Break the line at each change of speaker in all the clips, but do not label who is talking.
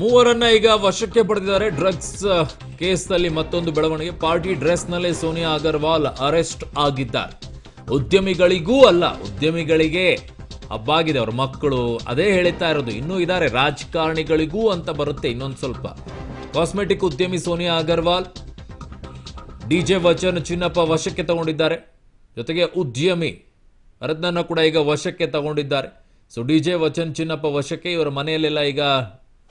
ಮೂವರನ್ನ ಈಗ ವಶಕ್ಕೆ ಪಡೆದಿದ್ದಾರೆ ಡ್ರಗ್ಸ್ ಕೇಸ್ನಲ್ಲಿ ಮತ್ತೊಂದು ಬೆಳವಣಿಗೆ ಪಾರ್ಟಿ ಡ್ರೆಸ್ನಲ್ಲೇ ಸೋನಿಯಾ ಅಗರ್ವಾಲ್ ಅರೆಸ್ಟ್ ಆಗಿದ್ದಾರೆ ಉದ್ಯಮಿಗಳಿಗೂ ಅಲ್ಲ ಉದ್ಯಮಿಗಳಿಗೆ ಹಬ್ಬಾಗಿದೆ ಅವ್ರ ಮಕ್ಕಳು ಅದೇ ಹೇಳ್ತಾ ಇರೋದು ಇನ್ನೂ ಇದಾರೆ ರಾಜಕಾರಣಿಗಳಿಗೂ ಅಂತ ಬರುತ್ತೆ ಇನ್ನೊಂದು ಸ್ವಲ್ಪ ಕಾಸ್ಮೆಟಿಕ್ ಉದ್ಯಮಿ ಸೋನಿಯಾ ಅಗರ್ವಾಲ್ ಡಿಜೆ ವಚನ್ ಚಿನ್ನಪ್ಪ ವಶಕ್ಕೆ ತಗೊಂಡಿದ್ದಾರೆ ಜೊತೆಗೆ ಉದ್ಯಮಿ ರತ್ನನ್ನ ಕೂಡ ಈಗ ವಶಕ್ಕೆ ತಗೊಂಡಿದ್ದಾರೆ so D J Vachan Chinnappa ವಶಕ್ಕೆ ಇವರ ಮನೆಯಲ್ಲೆಲ್ಲ ಈಗ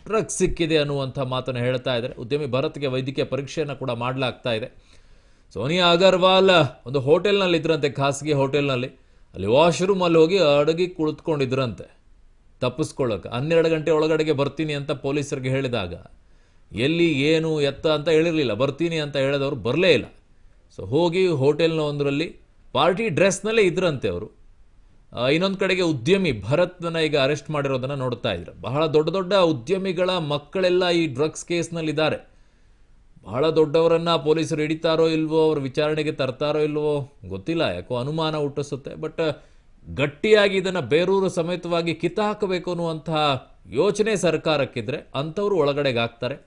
ಡ್ರಗ್ಸ್ ಸಿಕ್ಕಿದೆ ಅನ್ನುವಂಥ ಮಾತನ್ನು ಹೇಳ್ತಾ ಇದ್ದಾರೆ ಉದ್ಯಮಿ ಭರತ್ಗೆ ವೈದ್ಯಕೀಯ ಪರೀಕ್ಷೆಯನ್ನು ಕೂಡ ಮಾಡಲಾಗ್ತಾ ಇದೆ ಸೋನಿಯಾ ಅಗರ್ವಾಲ್ ಒಂದು ಹೋಟೆಲ್ನಲ್ಲಿ ಇದ್ರಂತೆ ಖಾಸಗಿ ಹೋಟೆಲ್ನಲ್ಲಿ ಅಲ್ಲಿ ವಾಶ್ರೂಮಲ್ಲಿ ಹೋಗಿ ಅಡಗಿ ಕುಳಿತುಕೊಂಡಿದ್ರಂತೆ ತಪ್ಪಿಸ್ಕೊಳ್ಳೋಕೆ ಹನ್ನೆರಡು ಗಂಟೆ ಒಳಗಡೆಗೆ ಬರ್ತೀನಿ ಅಂತ ಪೊಲೀಸರಿಗೆ ಹೇಳಿದಾಗ ಎಲ್ಲಿ ಏನು ಎತ್ತ ಅಂತ ಹೇಳಿರಲಿಲ್ಲ ಬರ್ತೀನಿ ಅಂತ ಹೇಳಿದವರು ಬರಲೇ ಇಲ್ಲ ಸೊ ಹೋಗಿ ಹೋಟೆಲ್ನ ಒಂದರಲ್ಲಿ ಪಾರ್ಟಿ ಡ್ರೆಸ್ನಲ್ಲೇ ಇದ್ರಂತೆ ಅವರು ಇನ್ನೊಂದು ಕಡೆಗೆ ಉದ್ಯಮಿ ಭರತ್ನ ಈಗ ಅರೆಸ್ಟ್ ಮಾಡಿರೋದನ್ನು ನೋಡ್ತಾ ಇದ್ರು ಬಹಳ ದೊಡ್ಡ ದೊಡ್ಡ ಉದ್ಯಮಿಗಳ ಮಕ್ಕಳೆಲ್ಲ ಈ ಡ್ರಗ್ಸ್ ಕೇಸ್ನಲ್ಲಿದ್ದಾರೆ ಬಹಳ ದೊಡ್ಡವರನ್ನು ಪೊಲೀಸರು ಹಿಡಿತಾರೋ ಇಲ್ವೋ ಅವ್ರ ವಿಚಾರಣೆಗೆ ತರ್ತಾರೋ ಇಲ್ವೋ ಗೊತ್ತಿಲ್ಲ ಯಾಕೋ ಅನುಮಾನ ಹುಟ್ಟಿಸುತ್ತೆ ಬಟ್ ಗಟ್ಟಿಯಾಗಿ ಇದನ್ನು ಬೇರೂರು ಸಮೇತವಾಗಿ ಹಾಕಬೇಕು ಅನ್ನುವಂತಹ ಯೋಚನೆ ಸರ್ಕಾರಕ್ಕಿದ್ರೆ ಅಂಥವ್ರು ಒಳಗಡೆಗೆ ಹಾಕ್ತಾರೆ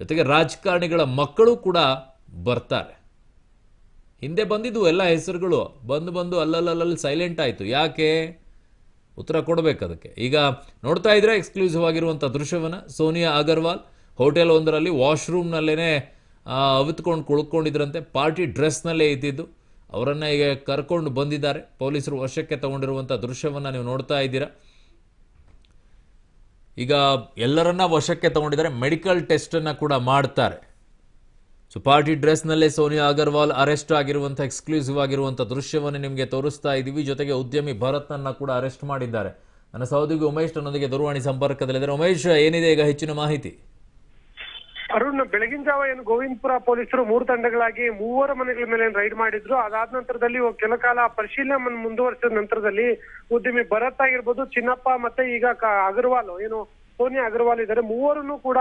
ಜೊತೆಗೆ ರಾಜಕಾರಣಿಗಳ ಮಕ್ಕಳು ಕೂಡ ಬರ್ತಾರೆ ಹಿಂದೆ ಬಂದಿದ್ದು ಎಲ್ಲ ಹೆಸರುಗಳು ಬಂದು ಬಂದು ಅಲ್ಲಲ್ಲಲ್ಲಿ ಸೈಲೆಂಟ್ ಆಯಿತು ಯಾಕೆ ಉತ್ತರ ಕೊಡಬೇಕು ಅದಕ್ಕೆ ಈಗ ನೋಡ್ತಾ ಇದ್ರೆ ಎಕ್ಸ್ಕ್ಲೂಸಿವ್ ಆಗಿರುವಂಥ ದೃಶ್ಯವನ್ನು ಸೋನಿಯಾ ಅಗರ್ವಾಲ್ ಹೋಟೆಲ್ ಒಂದರಲ್ಲಿ ವಾಶ್ರೂಮ್ನಲ್ಲೇ ಅವಿತ್ಕೊಂಡು ಕುಳ್ಕೊಂಡಿದ್ರಂತೆ ಪಾರ್ಟಿ ಡ್ರೆಸ್ನಲ್ಲೇ ಇದ್ದಿದ್ದು ಅವರನ್ನು ಈಗ ಕರ್ಕೊಂಡು ಬಂದಿದ್ದಾರೆ ಪೊಲೀಸರು ವಶಕ್ಕೆ ತಗೊಂಡಿರುವಂಥ ದೃಶ್ಯವನ್ನು ನೀವು ನೋಡ್ತಾ ಇದ್ದೀರಾ ಈಗ ಎಲ್ಲರನ್ನ ವಶಕ್ಕೆ ತಗೊಂಡಿದ್ದಾರೆ ಮೆಡಿಕಲ್ ಟೆಸ್ಟನ್ನು ಕೂಡ ಮಾಡ್ತಾರೆ ಸೊ ಪಾರ್ಟಿ ಡ್ರೆಸ್ನಲ್ಲೇ ಸೋನಿಯಾ ಅಗರ್ವಾಲ್ ಅರೆಸ್ಟ್ ಆಗಿರುವಂಥ ಎಕ್ಸ್ಕ್ಲೂಸಿವ್ ಆಗಿರುವಂಥ ದೃಶ್ಯವನ್ನು ನಿಮಗೆ ತೋರಿಸ್ತಾ ಇದ್ದೀವಿ ಜೊತೆಗೆ ಉದ್ಯಮಿ ಭರತ್ನನ್ನು ಕೂಡ ಅರೆಸ್ಟ್ ಮಾಡಿದ್ದಾರೆ ನನ್ನ ಸಹೋದ್ಯೋಗಿ ಉಮೇಶ್ ನನ್ನೊಂದಿಗೆ ದೂರವಾಣಿ ಸಂಪರ್ಕದಲ್ಲಿದ್ದಾರೆ ಉಮೇಶ್ ಏನಿದೆ ಈಗ ಹೆಚ್ಚಿನ ಮಾಹಿತಿ
ಅರುಣ್ ಬೆಳಗಿನ ಜಾವ ಏನು ಗೋವಿಂದಪುರ ಪೊಲೀಸರು ಮೂರು ತಂಡಗಳಾಗಿ ಮೂವರ ಮನೆಗಳ ಮೇಲೆ ರೈಡ್ ಮಾಡಿದ್ರು ಅದಾದ ನಂತರದಲ್ಲಿ ಕೆಲ ಕಾಲ ಪರಿಶೀಲನೆ ಮುಂದುವರಿಸಿದ ನಂತರದಲ್ಲಿ ಉದ್ಯಮಿ ಭರತ್ ಆಗಿರ್ಬೋದು ಚಿನ್ನಪ್ಪ ಮತ್ತೆ ಈಗ ಅಗರ್ವಾಲ್ ಏನು ಸೋನಿಯಾ ಅಗರ್ವಾಲ್ ಇದ್ದಾರೆ ಮೂವರನ್ನು ಕೂಡ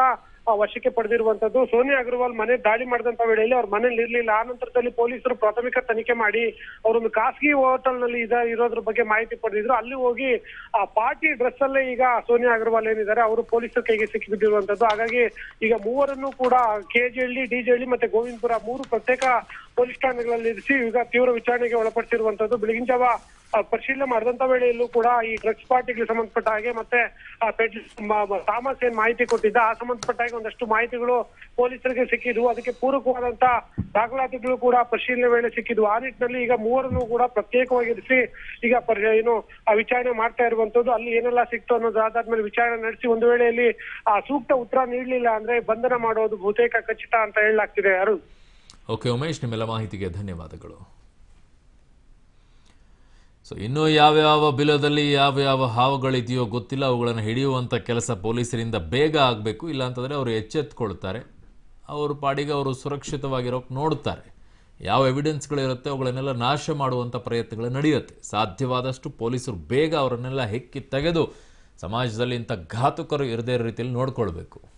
ವಶಕ್ಕೆ ಪಡೆದಿರುವಂತದ್ದು ಸೋನಿಯಾ ಅಗರ್ವಾಲ್ ಮನೆ ದಾಳಿ ಮಾಡಿದಂತ ವೇಳೆಯಲ್ಲಿ ಅವ್ರ ಮನೇಲಿ ಇರ್ಲಿಲ್ಲ ಆ ನಂತರದಲ್ಲಿ ಪೊಲೀಸರು ಪ್ರಾಥಮಿಕ ತನಿಖೆ ಮಾಡಿ ಅವರೊಂದು ಖಾಸಗಿ ಹೋಟೆಲ್ ನಲ್ಲಿ ಇದ ಇರೋದ್ರ ಬಗ್ಗೆ ಮಾಹಿತಿ ಪಡೆದಿದ್ರು ಅಲ್ಲಿ ಹೋಗಿ ಆ ಪಾರ್ಟಿ ಡ್ರೆಸ್ ಅಲ್ಲೇ ಈಗ ಸೋನಿಯಾ ಅಗರ್ವಾಲ್ ಏನಿದ್ದಾರೆ ಅವರು ಪೊಲೀಸರು ಕೈಗೆ ಸಿಕ್ಕಿ ಬಿದ್ದಿರುವಂತದ್ದು ಹಾಗಾಗಿ ಈಗ ಮೂವರನ್ನು ಕೂಡ ಕೆಜೆಹಳ್ಳಿ ಡಿಜೆಹಳ್ಳಿ ಮತ್ತೆ ಗೋವಿಂದಪುರ ಮೂರು ಪ್ರತ್ಯೇಕ ಪೊಲೀಸ್ ಠಾಣೆಗಳಲ್ಲಿ ಇರಿಸಿ ಈಗ ತೀವ್ರ ವಿಚಾರಣೆಗೆ ಒಳಪಡಿಸಿರುವಂತದ್ದು ಬೆಳಗಿನ ಜಾವ ಪರಿಶೀಲನೆ ಮಾಡಿದಂತ ವೇಳೆಯಲ್ಲೂ ಕೂಡ ಈ ಡ್ರಗ್ಸ್ ಪಾರ್ಟಿಗೆ ಸಂಬಂಧಪಟ್ಟ ಹಾಗೆ ಮತ್ತೆ ಥಾಮಸ್ ಏನ್ ಮಾಹಿತಿ ಕೊಟ್ಟಿದ್ದ ಆ ಸಂಬಂಧಪಟ್ಟ ಹಾಗೆ ಒಂದಷ್ಟು ಮಾಹಿತಿಗಳು ಪೊಲೀಸರಿಗೆ ಸಿಕ್ಕಿದ್ವು ಅದಕ್ಕೆ ಪೂರಕವಾದಂತ ದಾಖಲಾತಿಗಳು ಕೂಡ ಪರಿಶೀಲನೆ ವೇಳೆ ಸಿಕ್ಕಿದ್ವು ಆ ನಿಟ್ಟಿನಲ್ಲಿ ಈಗ ಮೂವರನ್ನು ಕೂಡ ಪ್ರತ್ಯೇಕವಾಗಿ ಇರಿಸಿ ಈಗ ಏನು ವಿಚಾರಣೆ ಮಾಡ್ತಾ ಇರುವಂತದ್ದು ಅಲ್ಲಿ ಏನೆಲ್ಲ ಸಿಕ್ತು ಅನ್ನೋದು ಮೇಲೆ ವಿಚಾರಣೆ ನಡೆಸಿ ಒಂದು ವೇಳೆಯಲ್ಲಿ ಆ ಸೂಕ್ತ ಉತ್ತರ ನೀಡಲಿಲ್ಲ ಅಂದ್ರೆ ಬಂಧನ ಮಾಡೋದು ಬಹುತೇಕ ಖಚಿತ ಅಂತ ಹೇಳಲಾಗ್ತಿದೆ ಯಾರು
ಓಕೆ ಉಮೇಶ್ ನಿಮ್ಮೆಲ್ಲ ಮಾಹಿತಿಗೆ ಧನ್ಯವಾದಗಳು ಸೊ ಇನ್ನೂ ಯಾವ್ಯಾವ ಬಿಲದಲ್ಲಿ ಯಾವ ಯಾವ ಹಾವುಗಳಿದೆಯೋ ಗೊತ್ತಿಲ್ಲ ಅವುಗಳನ್ನು ಹಿಡಿಯುವಂಥ ಕೆಲಸ ಪೊಲೀಸರಿಂದ ಬೇಗ ಆಗಬೇಕು ಇಲ್ಲಾಂತಂದರೆ ಅವರು ಎಚ್ಚೆತ್ಕೊಳ್ತಾರೆ ಅವರು ಪಾಡಿಗೆ ಅವರು ಸುರಕ್ಷಿತವಾಗಿರೋಕ್ಕೆ ನೋಡ್ತಾರೆ ಯಾವ ಎವಿಡೆನ್ಸ್ಗಳಿರುತ್ತೆ ಅವುಗಳನ್ನೆಲ್ಲ ನಾಶ ಮಾಡುವಂಥ ಪ್ರಯತ್ನಗಳು ನಡೆಯುತ್ತೆ ಸಾಧ್ಯವಾದಷ್ಟು ಪೊಲೀಸರು ಬೇಗ ಅವರನ್ನೆಲ್ಲ ಹೆಕ್ಕಿ ತೆಗೆದು ಸಮಾಜದಲ್ಲಿ ಇಂಥ ಘಾತುಕರು ಇರದೇ ರೀತಿಯಲ್ಲಿ ನೋಡ್ಕೊಳ್ಬೇಕು